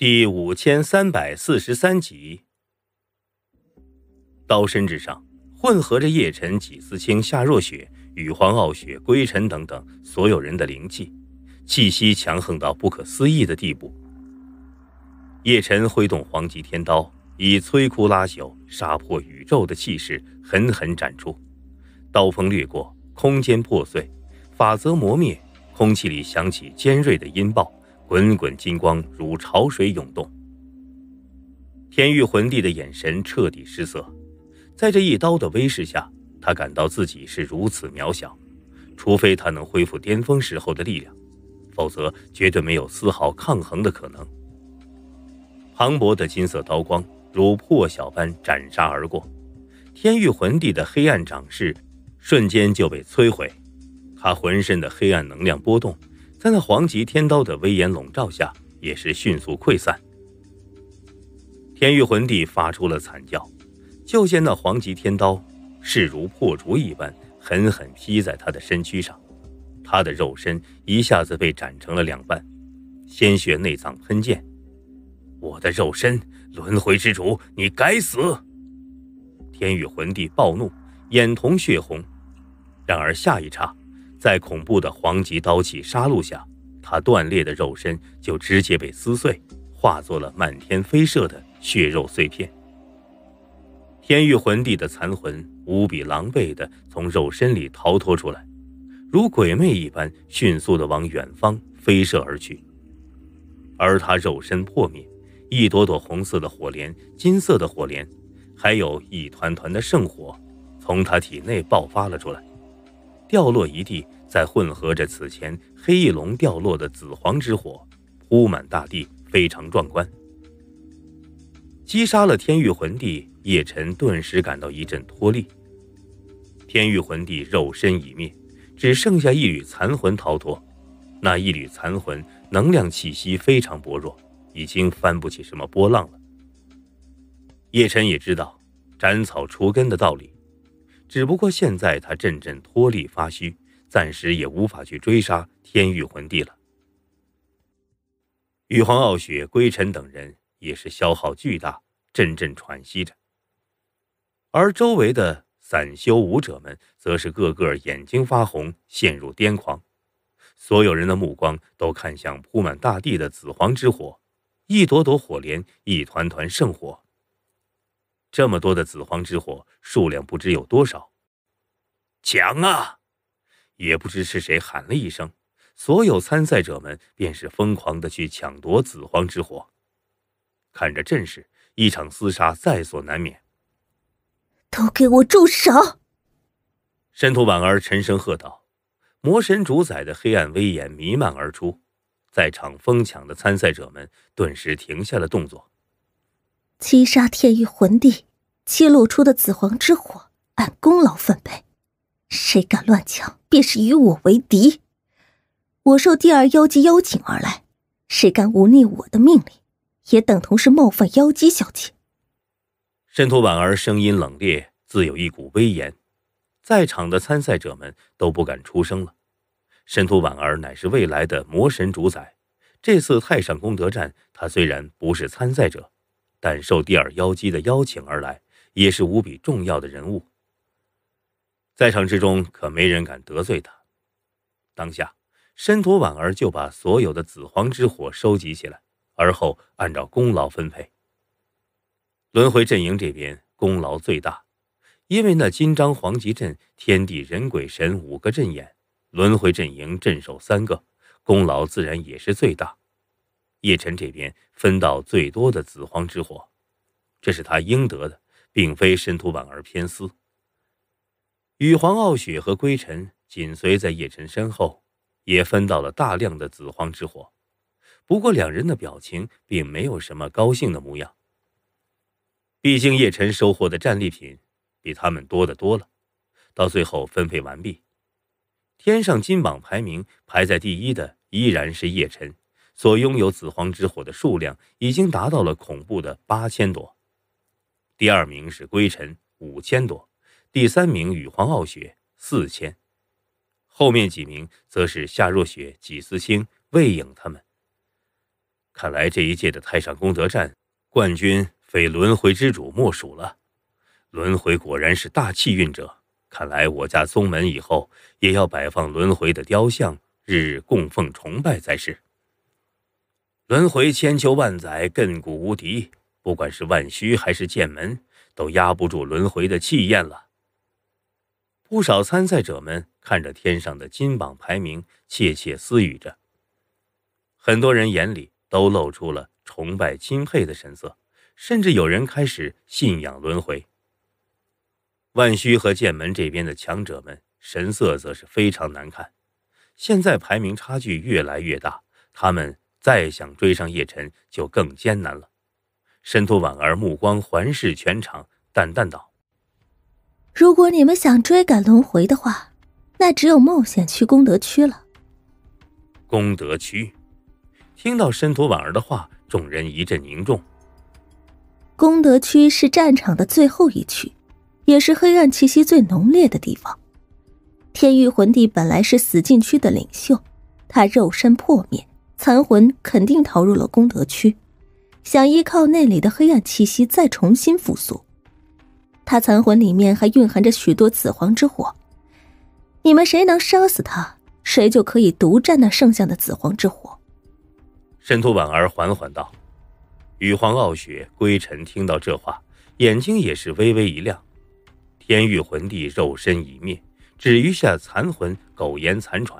第五千三百四十三集，刀身之上混合着叶辰、纪思清、夏若雪、羽皇、傲雪、归尘等等所有人的灵气，气息强横到不可思议的地步。叶辰挥动黄极天刀，以摧枯拉朽、杀破宇宙的气势，狠狠斩出。刀锋掠过，空间破碎，法则磨灭，空气里响起尖锐的音爆。滚滚金光如潮水涌动，天域魂帝的眼神彻底失色。在这一刀的威势下，他感到自己是如此渺小。除非他能恢复巅峰时候的力量，否则绝对没有丝毫抗衡的可能。磅礴的金色刀光如破晓般斩杀而过，天域魂帝的黑暗掌势瞬间就被摧毁，他浑身的黑暗能量波动。在那黄极天刀的威严笼罩下，也是迅速溃散。天域魂帝发出了惨叫，就见那黄极天刀势如破竹一般，狠狠劈在他的身躯上，他的肉身一下子被斩成了两半，鲜血内脏喷溅。我的肉身，轮回之主，你该死！天域魂帝暴怒，眼瞳血红。然而下一刹，在恐怖的黄级刀气杀戮下，他断裂的肉身就直接被撕碎，化作了漫天飞射的血肉碎片。天域魂帝的残魂无比狼狈地从肉身里逃脱出来，如鬼魅一般迅速地往远方飞射而去。而他肉身破灭，一朵朵红色的火莲、金色的火莲，还有一团团的圣火，从他体内爆发了出来。掉落一地，再混合着此前黑翼龙掉落的紫黄之火，铺满大地，非常壮观。击杀了天域魂帝，叶辰顿时感到一阵脱力。天域魂帝肉身已灭，只剩下一缕残魂逃脱。那一缕残魂能量气息非常薄弱，已经翻不起什么波浪了。叶辰也知道斩草除根的道理。只不过现在他阵阵脱力发虚，暂时也无法去追杀天域魂帝了。玉皇傲雪、归尘等人也是消耗巨大，阵阵喘息着。而周围的散修武者们则是个个眼睛发红，陷入癫狂。所有人的目光都看向铺满大地的紫黄之火，一朵朵火莲，一团团圣火。这么多的紫皇之火，数量不知有多少。抢啊！也不知是谁喊了一声，所有参赛者们便是疯狂的去抢夺紫皇之火。看着阵势，一场厮杀在所难免。都给我住手！申屠婉儿沉声喝道，魔神主宰的黑暗威严弥漫而出，在场疯抢的参赛者们顿时停下了动作。七杀天域魂帝，七露出的紫皇之火，按功劳分配。谁敢乱抢，便是与我为敌。我受第二妖姬邀请而来，谁敢忤逆我的命令，也等同是冒犯妖姬小姐。申屠婉儿声音冷冽，自有一股威严，在场的参赛者们都不敢出声了。申屠婉儿乃是未来的魔神主宰，这次太上功德战，她虽然不是参赛者。但受第二妖姬的邀请而来，也是无比重要的人物，在场之中可没人敢得罪他。当下，申屠婉儿就把所有的紫黄之火收集起来，而后按照功劳分配。轮回阵营这边功劳最大，因为那金章黄极阵天地人鬼神五个阵眼，轮回阵营镇守三个，功劳自然也是最大。叶辰这边分到最多的紫荒之火，这是他应得的，并非申屠婉儿偏私。羽皇傲雪和归尘紧随在叶辰身后，也分到了大量的紫荒之火。不过，两人的表情并没有什么高兴的模样。毕竟，叶辰收获的战利品比他们多得多了。到最后分配完毕，天上金榜排名排在第一的依然是叶辰。所拥有紫皇之火的数量已经达到了恐怖的八千多，第二名是归尘五千多，第三名羽皇傲雪四千，后面几名则是夏若雪、季思星、魏颖他们。看来这一届的太上功德战冠军非轮回之主莫属了。轮回果然是大气运者，看来我家宗门以后也要摆放轮回的雕像，日日供奉崇拜才是。轮回千秋万载，亘古无敌。不管是万虚还是剑门，都压不住轮回的气焰了。不少参赛者们看着天上的金榜排名，窃窃私语着。很多人眼里都露出了崇拜、钦佩的神色，甚至有人开始信仰轮回。万虚和剑门这边的强者们神色则是非常难看。现在排名差距越来越大，他们。再想追上叶晨就更艰难了。申屠婉儿目光环视全场，淡淡道：“如果你们想追赶轮回的话，那只有冒险去功德区了。”功德区。听到申屠婉儿的话，众人一阵凝重。功德区是战场的最后一区，也是黑暗气息最浓烈的地方。天域魂帝本来是死禁区的领袖，他肉身破灭。残魂肯定逃入了功德区，想依靠那里的黑暗气息再重新复苏。他残魂里面还蕴含着许多紫黄之火，你们谁能杀死他，谁就可以独占那剩下的紫黄之火。神屠婉儿缓缓道：“羽皇傲雪归尘。”听到这话，眼睛也是微微一亮。天域魂帝肉身一灭，只余下残魂苟延残喘，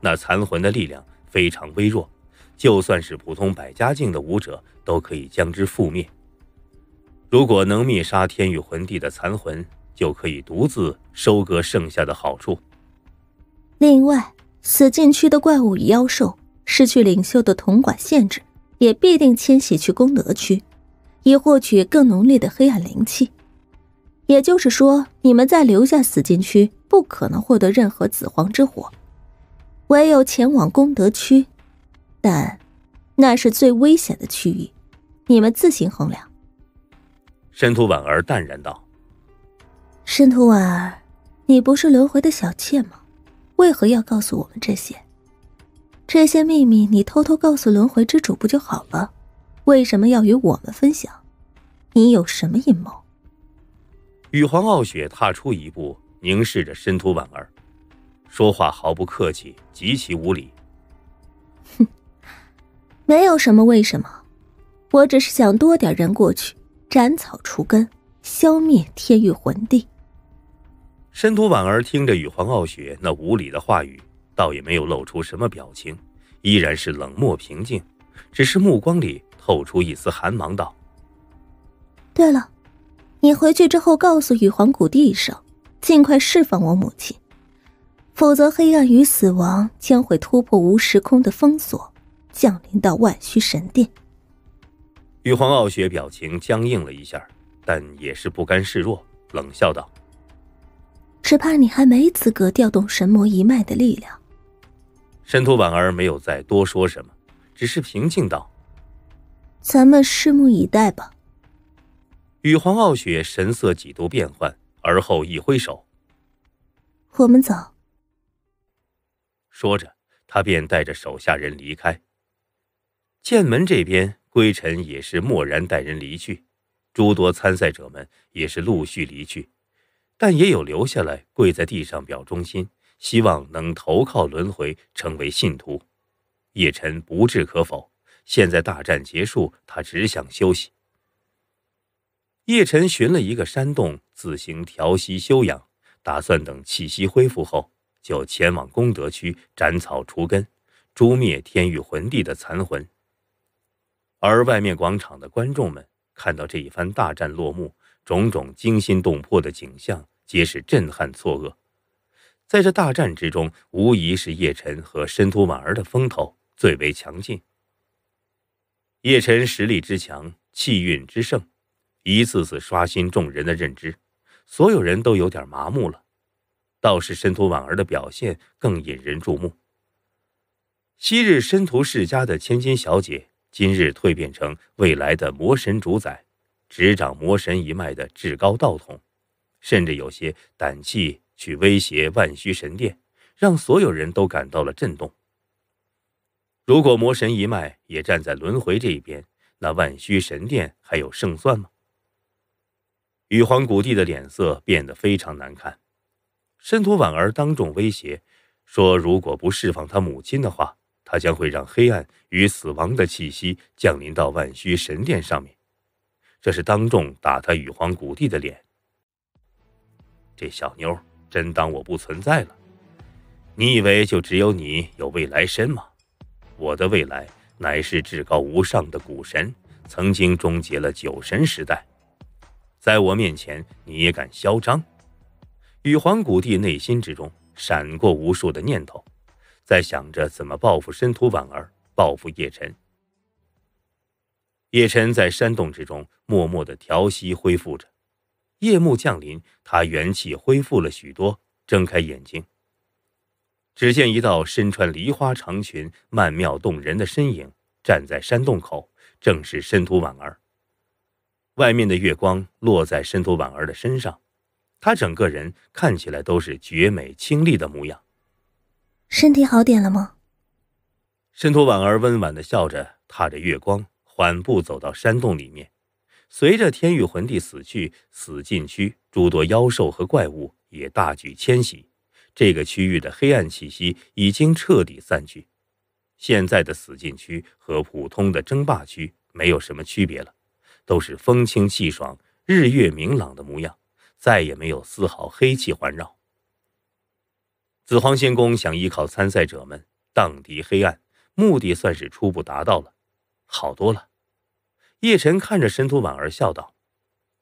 那残魂的力量。非常微弱，就算是普通百家境的武者都可以将之覆灭。如果能灭杀天域魂帝的残魂，就可以独自收割剩下的好处。另外，死禁区的怪物与妖兽失去领袖的统管限制，也必定迁徙去功德区，以获取更浓烈的黑暗灵气。也就是说，你们在留下死禁区，不可能获得任何紫皇之火。唯有前往功德区，但那是最危险的区域，你们自行衡量。”申屠婉儿淡然道，“申屠婉儿，你不是轮回的小妾吗？为何要告诉我们这些？这些秘密你偷偷告诉轮回之主不就好了？为什么要与我们分享？你有什么阴谋？”羽皇傲雪踏出一步，凝视着申屠婉儿。说话毫不客气，极其无礼。哼，没有什么为什么，我只是想多点人过去，斩草除根，消灭天域魂帝。申屠婉儿听着羽皇傲雪那无理的话语，倒也没有露出什么表情，依然是冷漠平静，只是目光里透出一丝寒芒，道：“对了，你回去之后告诉羽皇古帝一声，尽快释放我母亲。”否则，黑暗与死亡将会突破无时空的封锁，降临到万虚神殿。羽皇傲雪表情僵硬了一下，但也是不甘示弱，冷笑道：“只怕你还没资格调动神魔一脉的力量。”申屠婉儿没有再多说什么，只是平静道：“咱们拭目以待吧。”羽皇傲雪神色几度变幻，而后一挥手：“我们走。”说着，他便带着手下人离开。剑门这边，归尘也是默然带人离去。诸多参赛者们也是陆续离去，但也有留下来跪在地上表忠心，希望能投靠轮回，成为信徒。叶辰不置可否。现在大战结束，他只想休息。叶辰寻了一个山洞，自行调息休养，打算等气息恢复后。就前往功德区斩草除根，诛灭天域魂帝的残魂。而外面广场的观众们看到这一番大战落幕，种种惊心动魄的景象，皆是震撼错愕。在这大战之中，无疑是叶辰和申屠婉儿的风头最为强劲。叶辰实力之强，气运之盛，一次次刷新众人的认知，所有人都有点麻木了。倒是申屠婉儿的表现更引人注目。昔日申屠世家的千金小姐，今日蜕变成未来的魔神主宰，执掌魔神一脉的至高道统，甚至有些胆气去威胁万虚神殿，让所有人都感到了震动。如果魔神一脉也站在轮回这一边，那万虚神殿还有胜算吗？羽皇古帝的脸色变得非常难看。申屠婉儿当众威胁，说：“如果不释放他母亲的话，他将会让黑暗与死亡的气息降临到万虚神殿上面。”这是当众打他羽皇古帝的脸。这小妞真当我不存在了？你以为就只有你有未来身吗？我的未来乃是至高无上的古神，曾经终结了酒神时代，在我面前你也敢嚣张？羽皇古帝内心之中闪过无数的念头，在想着怎么报复申屠婉儿，报复叶辰。叶辰在山洞之中默默的调息恢复着。夜幕降临，他元气恢复了许多，睁开眼睛，只见一道身穿梨花长裙、曼妙动人的身影站在山洞口，正是申屠婉儿。外面的月光落在申屠婉儿的身上。他整个人看起来都是绝美清丽的模样。身体好点了吗？申屠婉儿温婉的笑着，踏着月光，缓步走到山洞里面。随着天域魂帝死去，死禁区诸多妖兽和怪物也大举迁徙，这个区域的黑暗气息已经彻底散去。现在的死禁区和普通的争霸区没有什么区别了，都是风清气爽、日月明朗的模样。再也没有丝毫黑气环绕。紫皇仙宫想依靠参赛者们荡涤黑暗，目的算是初步达到了，好多了。叶晨看着申屠婉儿笑道：“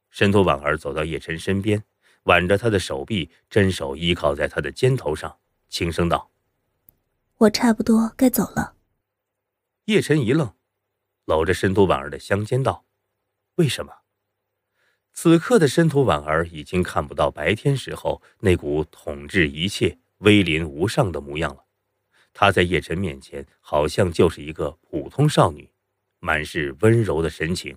申屠婉儿走到叶晨身边，挽着他的手臂，真手依靠在他的肩头上，轻声道：‘我差不多该走了。’”叶晨一愣，搂着申屠婉儿的香肩道：“为什么？”此刻的申屠婉儿已经看不到白天时候那股统治一切、威临无上的模样了，她在叶辰面前好像就是一个普通少女，满是温柔的神情。